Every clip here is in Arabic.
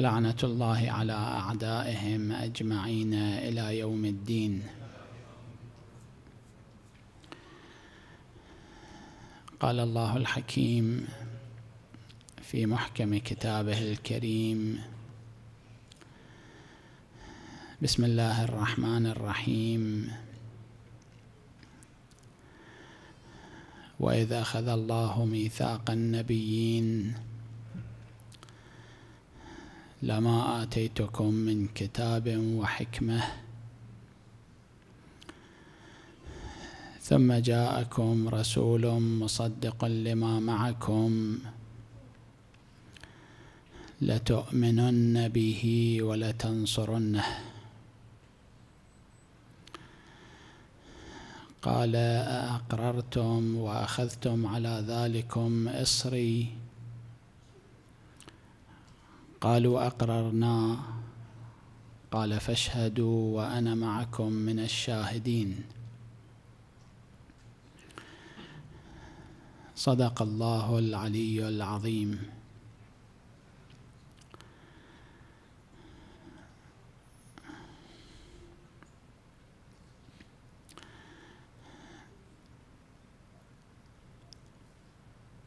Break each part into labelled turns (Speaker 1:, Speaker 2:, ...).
Speaker 1: ولعنة الله على أعدائهم أجمعين إلى يوم الدين قال الله الحكيم في محكم كتابه الكريم بسم الله الرحمن الرحيم وإذا أخذ الله ميثاق النبيين لما آتيتكم من كتاب وحكمة ثم جاءكم رسول مصدق لما معكم لتؤمنن به ولتنصرنه قال أأقررتم وأخذتم على ذلكم إصري قالوا أقررنا قال فاشهدوا وأنا معكم من الشاهدين صدق الله العلي العظيم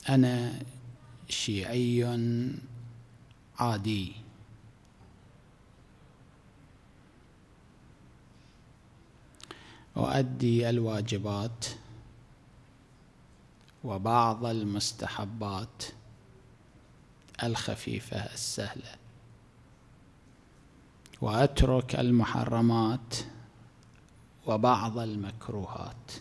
Speaker 1: أنا شيعي عادي أؤدي الواجبات وبعض المستحبات الخفيفة السهلة وأترك المحرمات وبعض المكروهات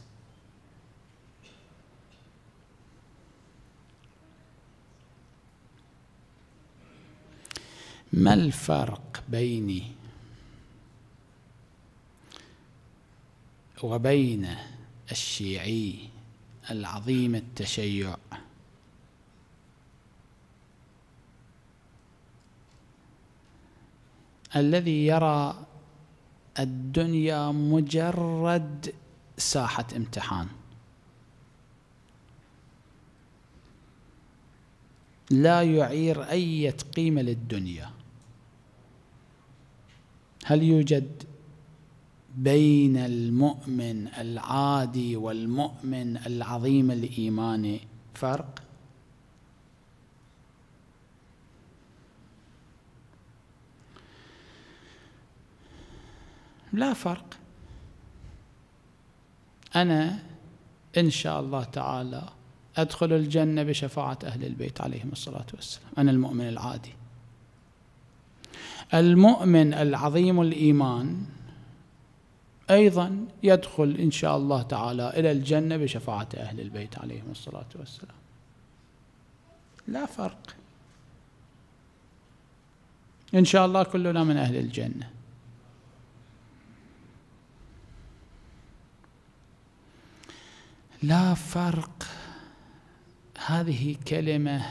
Speaker 1: ما الفرق بيني وبين الشيعي العظيم التشيع الذي يرى الدنيا مجرد ساحة امتحان لا يعير أي قيمة للدنيا هل يوجد بين المؤمن العادي والمؤمن العظيم الايمان فرق لا فرق انا ان شاء الله تعالى ادخل الجنه بشفاعه اهل البيت عليهم الصلاه والسلام انا المؤمن العادي المؤمن العظيم الايمان ايضا يدخل ان شاء الله تعالى الى الجنه بشفاعه اهل البيت عليهم الصلاه والسلام لا فرق ان شاء الله كلنا من اهل الجنه لا فرق هذه كلمه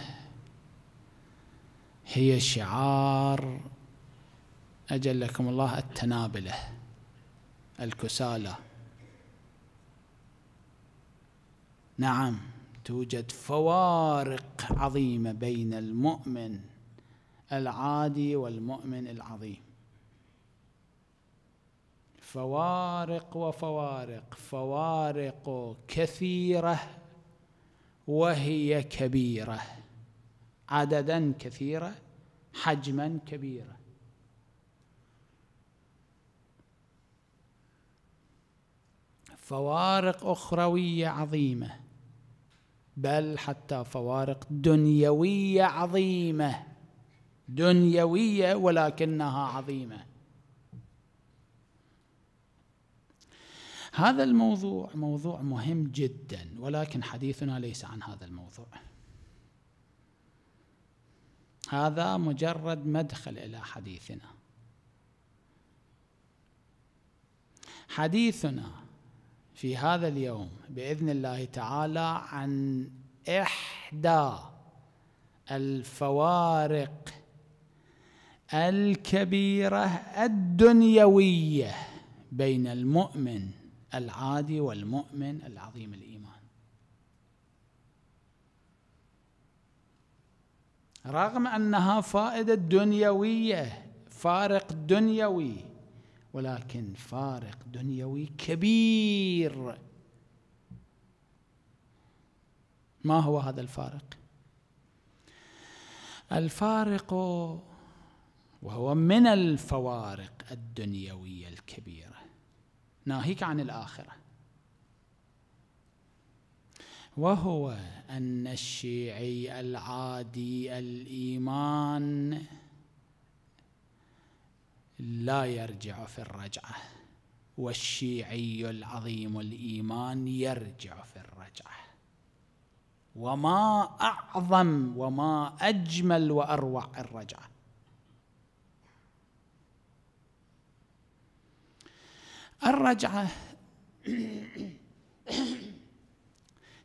Speaker 1: هي شعار أجلكم الله التنابلة الكسالى نعم توجد فوارق عظيمة بين المؤمن العادي والمؤمن العظيم فوارق وفوارق فوارق كثيرة وهي كبيرة عددا كثيرة حجما كبيرا فوارق اخرويه عظيمه بل حتى فوارق دنيويه عظيمه دنيويه ولكنها عظيمه هذا الموضوع موضوع مهم جدا ولكن حديثنا ليس عن هذا الموضوع هذا مجرد مدخل الى حديثنا حديثنا في هذا اليوم باذن الله تعالى عن احدى الفوارق الكبيره الدنيويه بين المؤمن العادي والمؤمن العظيم الايمان رغم انها فائده دنيويه فارق دنيوي ولكن فارق دنيوي كبير ما هو هذا الفارق الفارق وهو من الفوارق الدنيويه الكبيره ناهيك عن الاخره وهو ان الشيعي العادي الايمان لا يرجع في الرجعه والشيعي العظيم الايمان يرجع في الرجعه وما اعظم وما اجمل واروع الرجعه الرجعه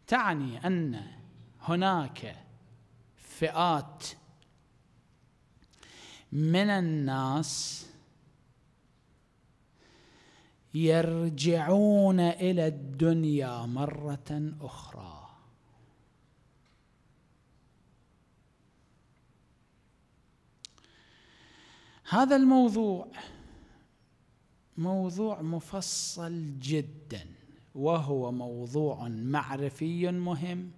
Speaker 1: تعني ان هناك فئات من الناس يرجعون الى الدنيا مره اخرى هذا الموضوع موضوع مفصل جدا وهو موضوع معرفي مهم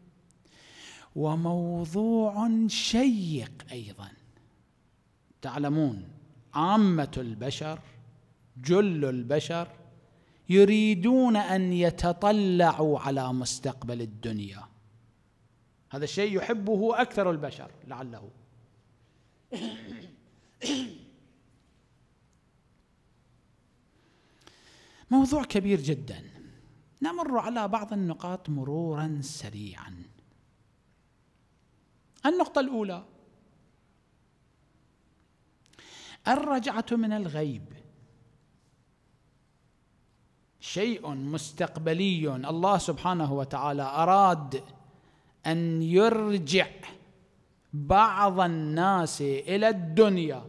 Speaker 1: وموضوع شيق ايضا تعلمون عامه البشر جل البشر يريدون ان يتطلعوا على مستقبل الدنيا هذا الشيء يحبه اكثر البشر لعله موضوع كبير جدا نمر على بعض النقاط مرورا سريعا النقطه الاولى الرجعه من الغيب شيء مستقبلي الله سبحانه وتعالى أراد أن يرجع بعض الناس إلى الدنيا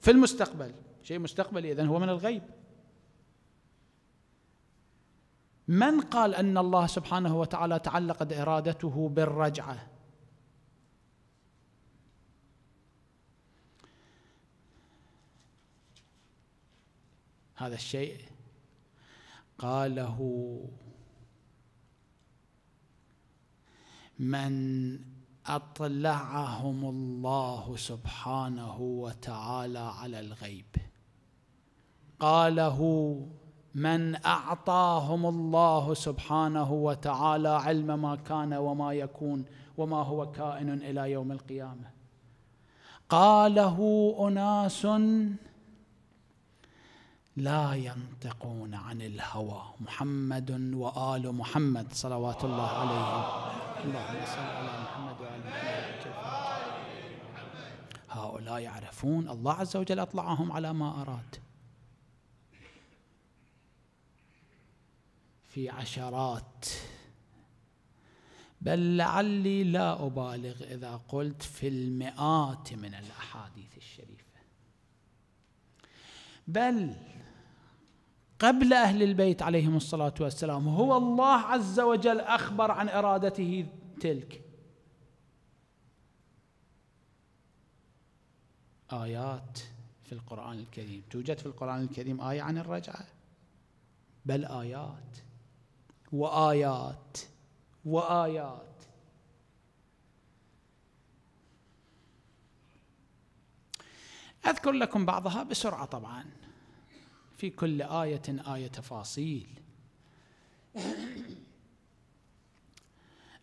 Speaker 1: في المستقبل شيء مستقبلي إذن هو من الغيب من قال أن الله سبحانه وتعالى تعلقت إرادته بالرجعة هذا الشيء قاله من اطلعهم الله سبحانه وتعالى على الغيب قاله من اعطاهم الله سبحانه وتعالى علم ما كان وما يكون وما هو كائن الى يوم القيامه قاله اناس لا ينطقون عن الهوى محمد وآل محمد صلوات الله عليهم اللهم صل على محمد وآل محمد هؤلاء يعرفون الله عز وجل أطلعهم على ما أراد في عشرات بل لعلي لا أبالغ إذا قلت في المئات من الأحاديث الشريفة بل قبل أهل البيت عليهم الصلاة والسلام هو الله عز وجل أخبر عن إرادته تلك آيات في القرآن الكريم توجد في القرآن الكريم آية عن الرجعة بل آيات وآيات وآيات أذكر لكم بعضها بسرعة طبعاً في كل آية آية تفاصيل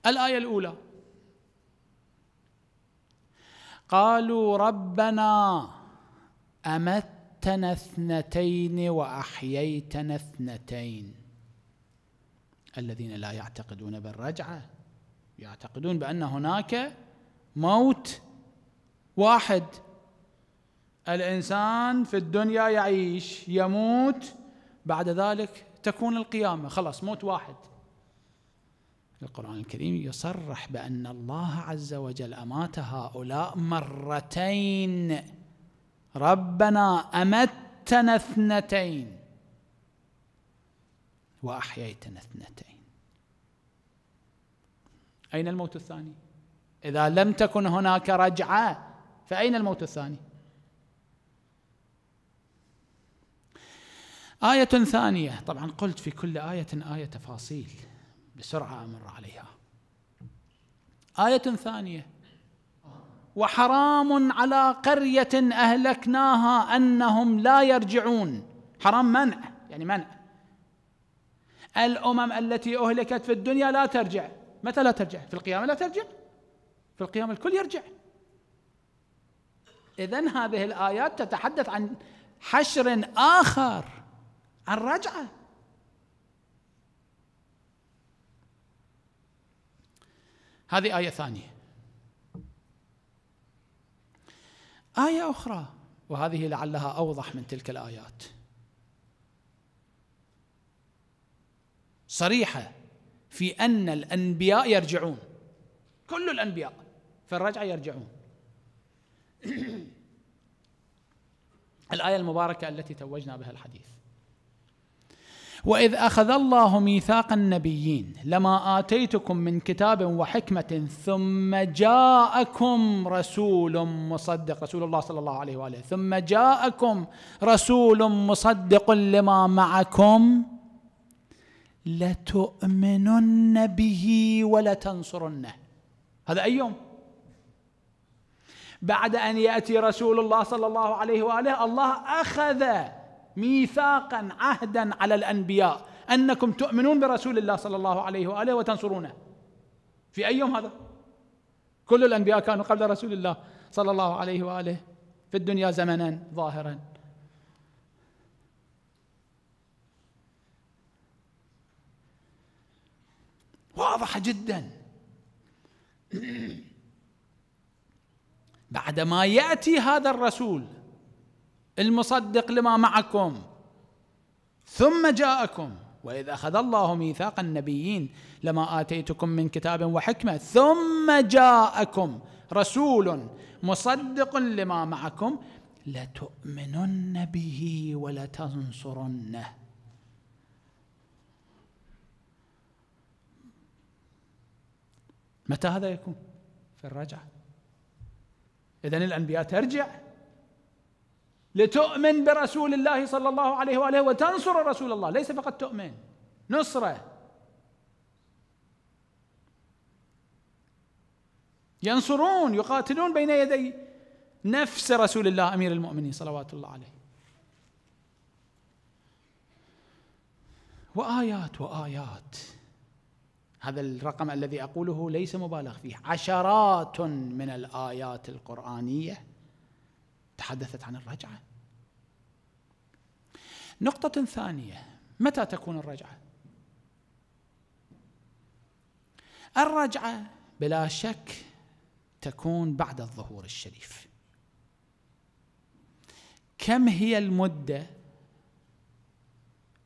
Speaker 1: الآية الأولى قالوا ربنا أمتنا اثنتين وأحييتنا اثنتين الذين لا يعتقدون بالرجعة يعتقدون بأن هناك موت واحد الإنسان في الدنيا يعيش يموت بعد ذلك تكون القيامة خلاص موت واحد القرآن الكريم يصرح بأن الله عز وجل أمات هؤلاء مرتين ربنا أمتنا اثنتين وأحييتنا اثنتين أين الموت الثاني؟ إذا لم تكن هناك رجعة فأين الموت الثاني؟ آية ثانية طبعا قلت في كل آية آية تفاصيل بسرعة أمر عليها آية ثانية وحرام على قرية أهلكناها أنهم لا يرجعون حرام منع يعني منع الأمم التي أهلكت في الدنيا لا ترجع متى لا ترجع في القيامة لا ترجع في القيامة الكل يرجع إذن هذه الآيات تتحدث عن حشر آخر الرجعه هذه ايه ثانيه ايه اخرى وهذه لعلها اوضح من تلك الايات صريحه في ان الانبياء يرجعون كل الانبياء في الرجعه يرجعون الايه المباركه التي توجنا بها الحديث واذ اخذ الله ميثاق النبيين لما اتيتكم من كتاب وحكمه ثم جاءكم رسول مصدق رسول الله صلى الله عليه واله ثم جاءكم رسول مصدق لما معكم لتؤمنن به ولتنصرنه هذا اي يوم بعد ان ياتي رسول الله صلى الله عليه واله الله اخذ ميثاقا عهدا على الانبياء انكم تؤمنون برسول الله صلى الله عليه واله وتنصرونه في اي يوم هذا كل الانبياء كانوا قبل رسول الله صلى الله عليه واله في الدنيا زمنا ظاهرا واضحه جدا بعدما ياتي هذا الرسول المصدق لما معكم ثم جاءكم واذ اخذ الله ميثاق النبيين لما اتيتكم من كتاب وحكمه ثم جاءكم رسول مصدق لما معكم لتؤمنن به ولتنصرنه متى هذا يكون في الرجعه اذا الانبياء ترجع لتؤمن برسول الله صلى الله عليه واله وتنصر رسول الله ليس فقط تؤمن نصره ينصرون يقاتلون بين يدي نفس رسول الله امير المؤمنين صلوات الله عليه وايات وايات هذا الرقم الذي اقوله ليس مبالغ فيه عشرات من الايات القرانيه تحدثت عن الرجعه نقطه ثانيه متى تكون الرجعه الرجعه بلا شك تكون بعد الظهور الشريف كم هي المده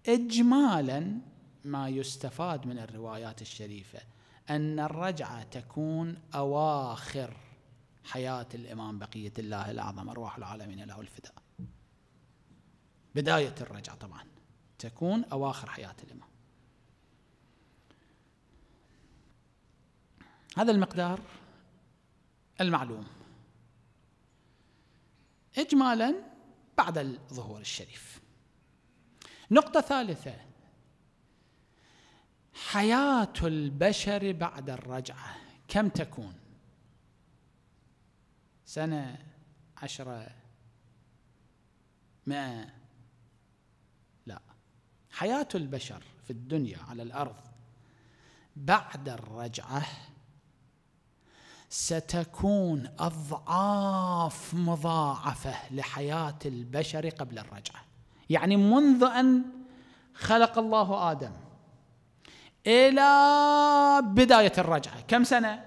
Speaker 1: اجمالا ما يستفاد من الروايات الشريفه ان الرجعه تكون اواخر حياة الإمام بقية الله الأعظم أرواح العالمين له الفداء بداية الرجعة طبعا تكون أواخر حياة الإمام هذا المقدار المعلوم إجمالا بعد الظهور الشريف نقطة ثالثة حياة البشر بعد الرجعة كم تكون سنة عشرة مئة لا حياة البشر في الدنيا على الأرض بعد الرجعة ستكون أضعاف مضاعفة لحياة البشر قبل الرجعة يعني منذ أن خلق الله آدم إلى بداية الرجعة كم سنة؟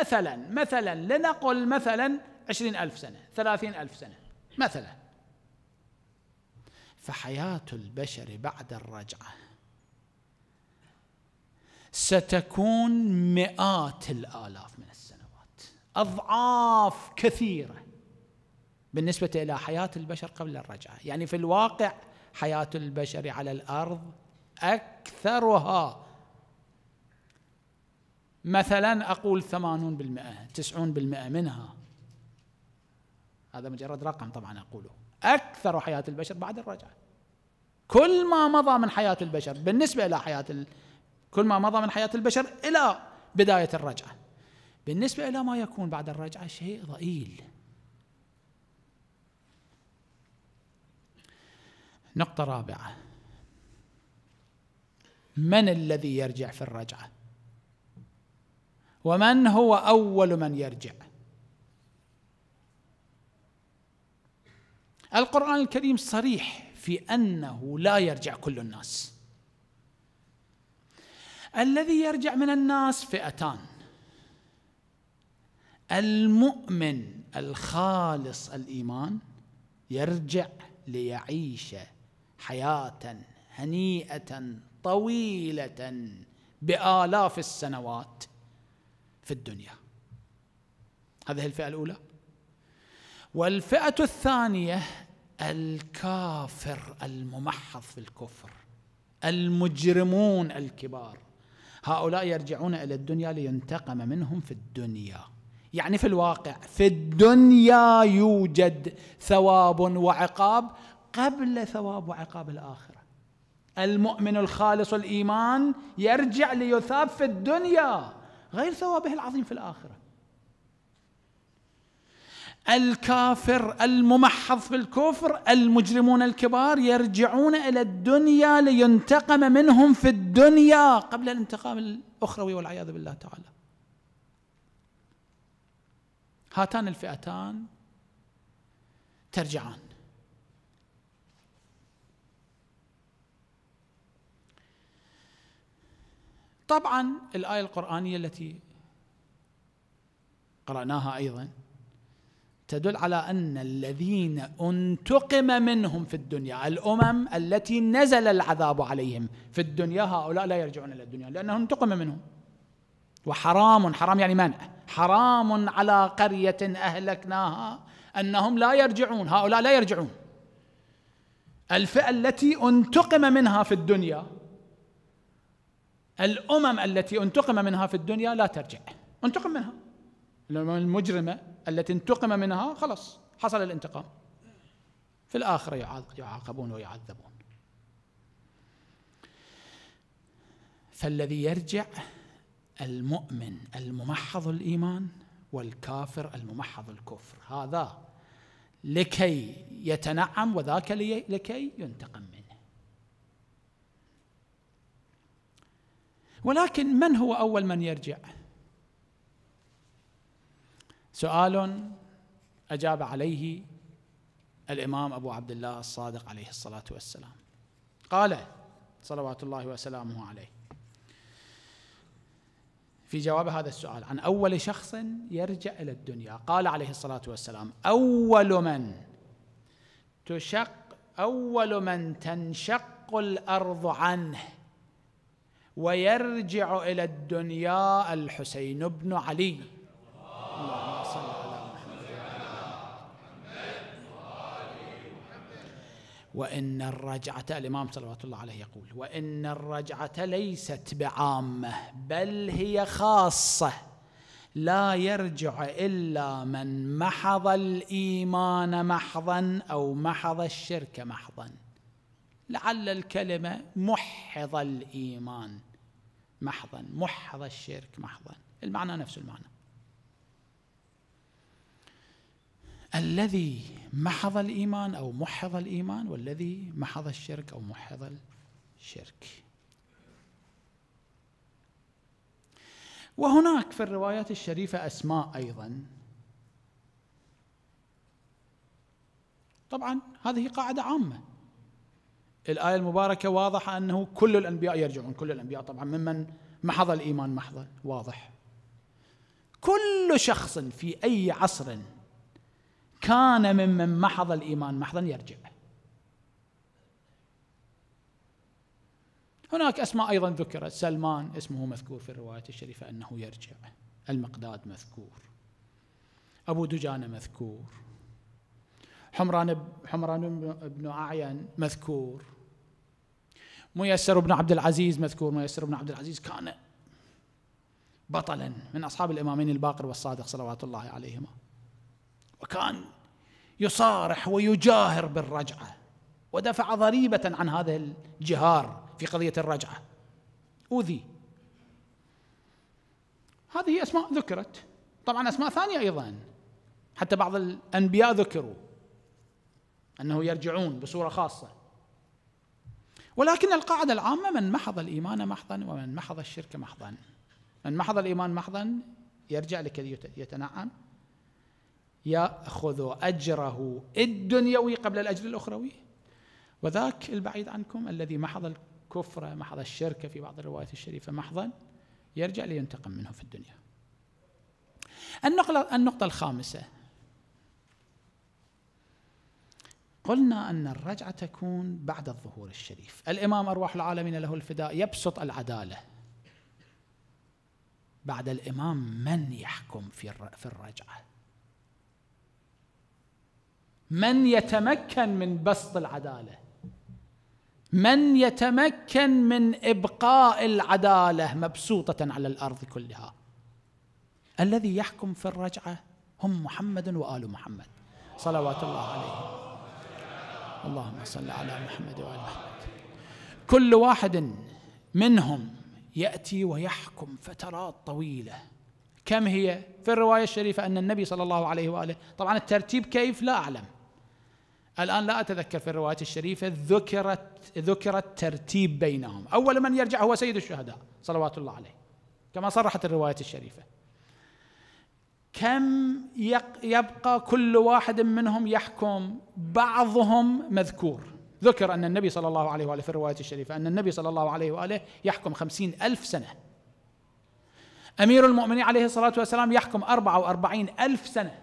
Speaker 1: مثلا مثلا لنقل مثلا عشرين ألف سنة ثلاثين ألف سنة مثلا فحياة البشر بعد الرجعة ستكون مئات الآلاف من السنوات أضعاف كثيرة بالنسبة إلى حياة البشر قبل الرجعة يعني في الواقع حياة البشر على الأرض أكثرها مثلا أقول ثمانون بالمئة تسعون بالمئة منها هذا مجرد رقم طبعا أقوله أكثر حياة البشر بعد الرجعة كل ما مضى من حياة البشر بالنسبة إلى حياة ال... كل ما مضى من حياة البشر إلى بداية الرجعة بالنسبة إلى ما يكون بعد الرجعة شيء ضئيل نقطة رابعة من الذي يرجع في الرجعة ومن هو أول من يرجع القرآن الكريم صريح في أنه لا يرجع كل الناس الذي يرجع من الناس فئتان المؤمن الخالص الإيمان يرجع ليعيش حياة هنيئة طويلة بآلاف السنوات في الدنيا هذه الفئة الأولى والفئه الثانيه الكافر الممحض في الكفر المجرمون الكبار هؤلاء يرجعون الى الدنيا لينتقم منهم في الدنيا يعني في الواقع في الدنيا يوجد ثواب وعقاب قبل ثواب وعقاب الاخره المؤمن الخالص الايمان يرجع ليثاب في الدنيا غير ثوابه العظيم في الاخره الكافر الممحض في الكفر المجرمون الكبار يرجعون الى الدنيا لينتقم منهم في الدنيا قبل الانتقام الاخروي والعياذ بالله تعالى. هاتان الفئتان ترجعان. طبعا الايه القرانيه التي قراناها ايضا تدل على أن الذين انتقم منهم في الدنيا الأمم التي نزل العذاب عليهم في الدنيا هؤلاء لا يرجعون إلى الدنيا لأنه انتقم منهم وحرام حرام يعني منع حرام على قرية أهلكناها أنهم لا يرجعون هؤلاء لا يرجعون الفئة التي انتقم منها في الدنيا الأمم التي انتقم منها في الدنيا لا ترجع انتقم منها الأمم المجرمة التي انتقم منها خلاص حصل الانتقام في الآخرة يعاقبون ويعذبون فالذي يرجع المؤمن الممحض الإيمان والكافر الممحض الكفر هذا لكي يتنعم وذاك لكي ينتقم منه ولكن من هو أول من يرجع؟ سؤال أجاب عليه الإمام أبو عبد الله الصادق عليه الصلاة والسلام قال صلوات الله وسلامه عليه في جواب هذا السؤال عن أول شخص يرجع إلى الدنيا قال عليه الصلاة والسلام أول من تشق أول من تنشق الأرض عنه ويرجع إلى الدنيا الحسين بن علي وإن الرجعة الإمام صلوات الله عليه يقول وإن الرجعة ليست بعامة بل هي خاصة لا يرجع إلا من محض الإيمان محضا أو محض الشرك محضا لعل الكلمة محض الإيمان محضا محض الشرك محضا المعنى نفس المعنى الذي محض الايمان او محض الايمان والذي محض الشرك او محض الشرك. وهناك في الروايات الشريفه اسماء ايضا. طبعا هذه قاعده عامه. الايه المباركه واضحه انه كل الانبياء يرجعون، كل الانبياء طبعا ممن محض الايمان محض واضح. كل شخص في اي عصر كان ممن محض الإيمان محضا يرجع هناك أسماء أيضا ذكرت سلمان اسمه مذكور في الرواية الشريفة أنه يرجع المقداد مذكور أبو دجانة مذكور حمران حمران بن أعين مذكور ميسر بن عبد العزيز مذكور ميسر بن عبد العزيز كان بطلا من أصحاب الإمامين الباقر والصادق صلوات الله عليهما وكان يصارح ويجاهر بالرجعه ودفع ضريبه عن هذا الجهار في قضيه الرجعه اوذي هذه اسماء ذكرت طبعا اسماء ثانيه ايضا حتى بعض الانبياء ذكروا انه يرجعون بصوره خاصه ولكن القاعده العامه من محض الايمان محضا ومن محض الشرك محضا من محض الايمان محضا يرجع لكي يتنعم ياخذ اجره الدنيوي قبل الاجر الاخروي وذاك البعيد عنكم الذي محض الكفر محض الشرك في بعض الروايات الشريفه محضا يرجع لينتقم منه في الدنيا النقطة, النقطة الخامسة قلنا أن الرجعة تكون بعد الظهور الشريف الإمام أرواح العالمين له الفداء يبسط العدالة بعد الإمام من يحكم في الرجعة من يتمكن من بسط العداله من يتمكن من ابقاء العداله مبسوطه على الارض كلها الذي يحكم في الرجعه هم محمد وال محمد صلوات الله عليهم اللهم صل على محمد وال محمد كل واحد منهم ياتي ويحكم فترات طويله كم هي في الروايه الشريفه ان النبي صلى الله عليه واله طبعا الترتيب كيف لا اعلم الآن لا أتذكر في الروايات الشريفة ذكرت ذكر الترتيب بينهم أول من يرجع هو سيد الشهداء صلوات الله عليه كما صرحت الروايات الشريفة كم يبقى كل واحد منهم يحكم بعضهم مذكور ذكر أن النبي صلى الله عليه وآله في الرواية الشريفة أن النبي صلى الله عليه وآله يحكم خمسين ألف سنة أمير المؤمنين عليه الصلاة والسلام يحكم أربعة وأربعين ألف سنة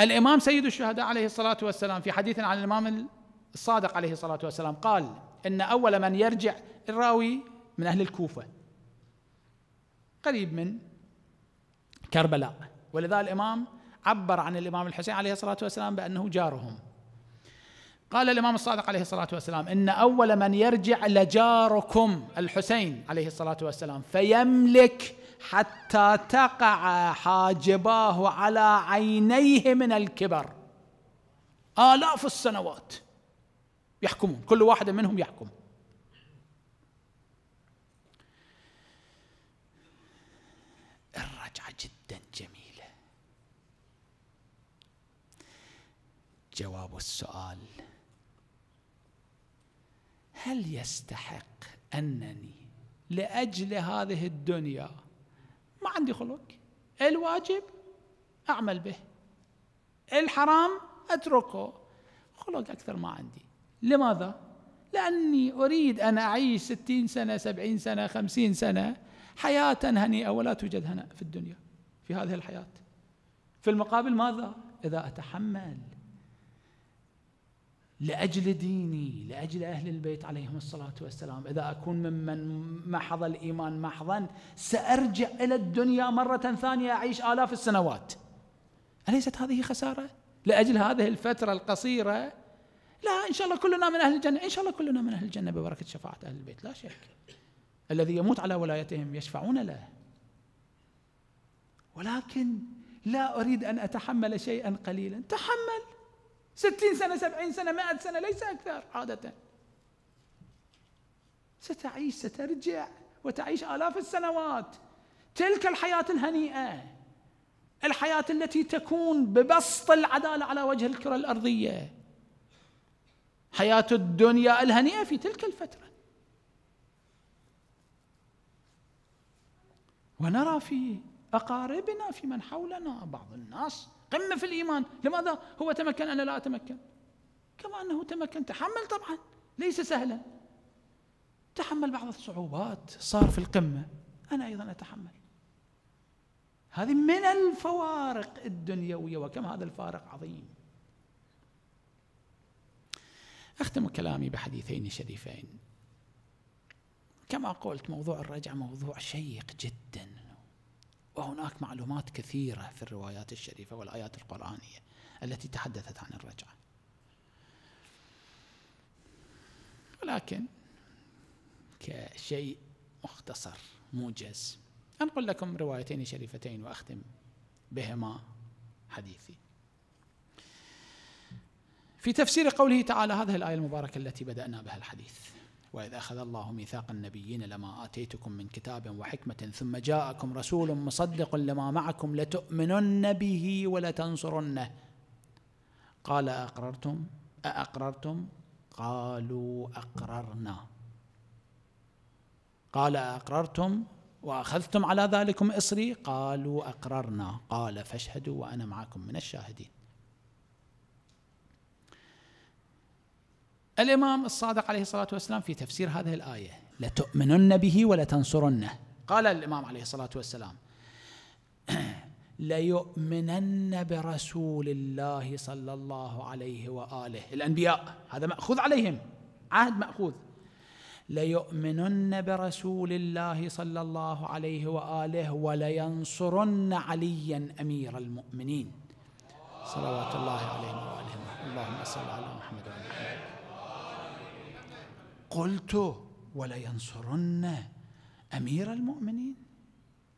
Speaker 1: الإمام سيد الشهداء عليه الصلاة والسلام في حديث عن الإمام الصادق عليه الصلاة والسلام قال إن أول من يرجع الراوي من أهل الكوفة قريب من كربلاء ولذا الإمام عبر عن الإمام الحسين عليه الصلاة والسلام بأنه جارهم قال الإمام الصادق عليه الصلاة والسلام إن أول من يرجع لجاركم الحسين عليه الصلاة والسلام فيملك حتى تقع حاجباه على عينيه من الكبر آلاف السنوات يحكمون كل واحد منهم يحكم الرجعة جدا جميلة جواب السؤال هل يستحق أنني لأجل هذه الدنيا ما عندي خلق الواجب أعمل به الحرام أتركه خلق أكثر ما عندي لماذا؟ لأني أريد أن أعيش ستين سنة سبعين سنة خمسين سنة حياة هنيئة ولا توجد هنا في الدنيا في هذه الحياة في المقابل ماذا؟ إذا أتحمل لأجل ديني لأجل أهل البيت عليهم الصلاة والسلام إذا أكون ممن محض الإيمان محضا سأرجع إلى الدنيا مرة ثانية أعيش آلاف السنوات أليست هذه خسارة؟ لأجل هذه الفترة القصيرة لا إن شاء الله كلنا من أهل الجنة إن شاء الله كلنا من أهل الجنة ببركة شفاعة أهل البيت لا شك الذي يموت على ولايتهم يشفعون له ولكن لا أريد أن أتحمل شيئا قليلا تحمل ستين سنة سبعين سنة مائة سنة ليس أكثر عادة ستعيش سترجع وتعيش آلاف السنوات تلك الحياة الهنيئة الحياة التي تكون ببسط العدالة على وجه الكرة الأرضية حياة الدنيا الهنيئة في تلك الفترة ونرى في أقاربنا في من حولنا بعض الناس قمة في الإيمان لماذا هو تمكن أنا لا أتمكن كما أنه تمكن تحمل طبعا ليس سهلا تحمل بعض الصعوبات صار في القمة أنا أيضا أتحمل هذه من الفوارق الدنيوية وكم هذا الفارق عظيم أختم كلامي بحديثين شريفين كما قلت موضوع الرجعة موضوع شيق جداً وهناك معلومات كثيرة في الروايات الشريفة والآيات القرآنية التي تحدثت عن الرجعة ولكن كشيء مختصر موجز أنقل لكم روايتين شريفتين وأختم بهما حديثي في تفسير قوله تعالى هذه الآية المباركة التي بدأنا بها الحديث وإذ أخذ الله ميثاق النبيين لما آتيتكم من كتاب وحكمة ثم جاءكم رسول مصدق لما معكم لتؤمنن به ولتنصرنه قال أقررتم أأقررتم قالوا أقررنا قال أقررتم وأخذتم على ذلكم إصري قالوا أقررنا قال فاشهدوا وأنا معكم من الشاهدين الإمام الصادق عليه الصلاة والسلام في تفسير هذه الآية لتؤمنن به ولتنصرنه قال الإمام عليه الصلاة والسلام ليؤمنن برسول الله صلى الله عليه وآله الأنبياء هذا مأخوذ عليهم عهد مأخوذ ليؤمنن برسول الله صلى الله عليه واله ولينصرن عليا امير المؤمنين صلوات الله عليه واله اللهم صل على محمد وعلى اله قلت ولينصرن امير المؤمنين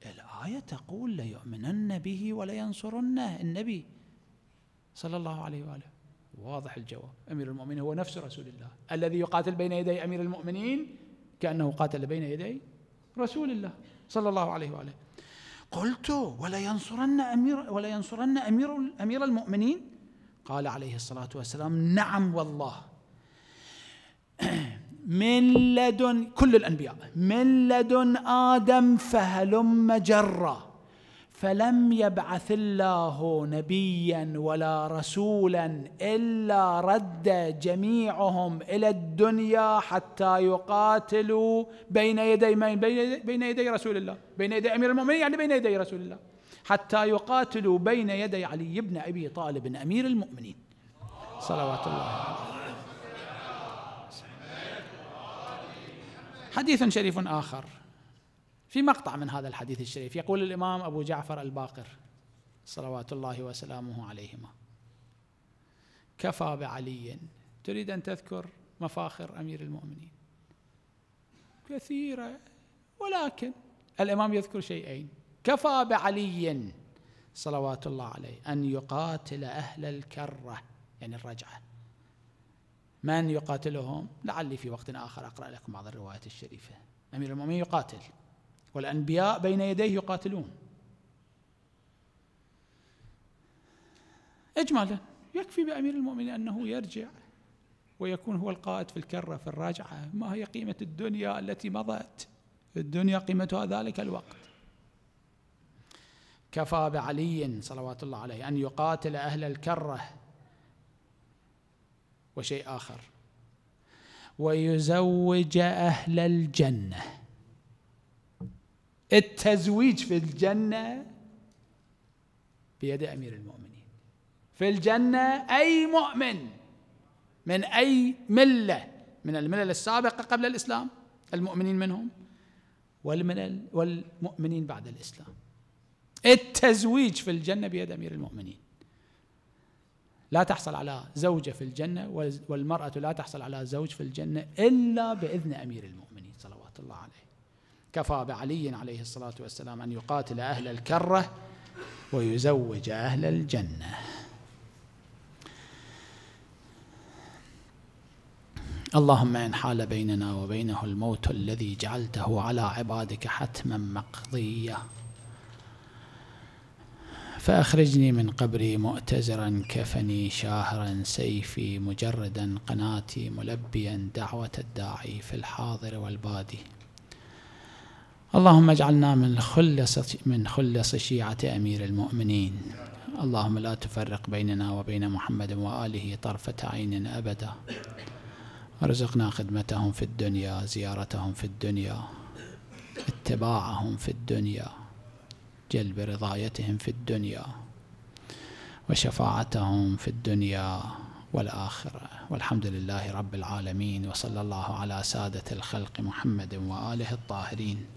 Speaker 1: الايه تقول ليؤمنن به ولينصرنه النبي صلى الله عليه واله واضح الجواب امير المؤمنين هو نفس رسول الله الذي يقاتل بين يدي امير المؤمنين كانه قاتل بين يدي رسول الله صلى الله عليه واله قلت ولينصرن امير ولينصرن امير امير المؤمنين قال عليه الصلاه والسلام نعم والله من لدن كل الأنبياء من لدن آدم فهلم جرا فلم يبعث الله نبيا ولا رسولا إلا رد جميعهم إلى الدنيا حتى يقاتلوا بين يدي من بين يدي رسول الله بين يدي أمير المؤمنين يعني بين يدي رسول الله حتى يقاتلوا بين يدي علي بن أبي طالب أمير المؤمنين صلوات الله عليه حديث شريف آخر في مقطع من هذا الحديث الشريف يقول الإمام أبو جعفر الباقر صلوات الله وسلامه عليهما كفى بعلي تريد أن تذكر مفاخر أمير المؤمنين كثيرة ولكن الإمام يذكر شيئين كفى بعلي صلوات الله عليه أن يقاتل أهل الكرة يعني الرجعة من يقاتلهم لعلي في وقت آخر أقرأ لكم بعض الروايات الشريفة أمير المؤمنين يقاتل والأنبياء بين يديه يقاتلون إجمالا يكفي بأمير المؤمنين أنه يرجع ويكون هو القائد في الكرة في الراجعة ما هي قيمة الدنيا التي مضت الدنيا قيمتها ذلك الوقت كفى بعلي صلوات الله عليه أن يقاتل أهل الكرة وشيء آخر ويزوج أهل الجنة التزويج في الجنة بيد أمير المؤمنين في الجنة أي مؤمن من أي ملة من الملل السابقة قبل الإسلام المؤمنين منهم والملل والمؤمنين بعد الإسلام التزويج في الجنة بيد أمير المؤمنين لا تحصل على زوجة في الجنة والمرأة لا تحصل على زوج في الجنة إلا بإذن أمير المؤمنين صلوات الله عليه كفى بعلي عليه الصلاة والسلام أن يقاتل أهل الكرة ويزوج أهل الجنة اللهم إن حال بيننا وبينه الموت الذي جعلته على عبادك حتما مقضيا فأخرجني من قبري مؤتزرا كفني شاهرا سيفي مجردا قناتي ملبيا دعوة الداعي في الحاضر والبادي اللهم اجعلنا من خلص من خلص شيعة أمير المؤمنين اللهم لا تفرق بيننا وبين محمد وآله طرفة عين أبدا وارزقنا خدمتهم في الدنيا زيارتهم في الدنيا اتباعهم في الدنيا جلب رضايتهم في الدنيا وشفاعتهم في الدنيا والآخرة والحمد لله رب العالمين وصلى الله على سادة الخلق محمد وآله الطاهرين